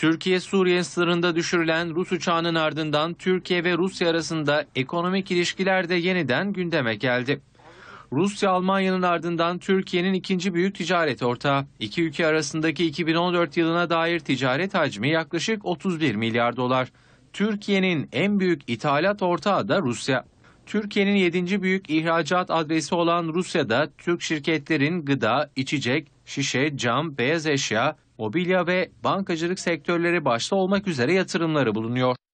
Türkiye-Suriye sınırında düşürülen Rus uçağının ardından Türkiye ve Rusya arasında ekonomik ilişkiler de yeniden gündeme geldi. Rusya Almanya'nın ardından Türkiye'nin ikinci büyük ticaret ortağı. İki ülke arasındaki 2014 yılına dair ticaret hacmi yaklaşık 31 milyar dolar. Türkiye'nin en büyük ithalat ortağı da Rusya. Türkiye'nin 7. büyük ihracat adresi olan Rusya'da Türk şirketlerin gıda, içecek, şişe, cam, beyaz eşya, mobilya ve bankacılık sektörleri başta olmak üzere yatırımları bulunuyor.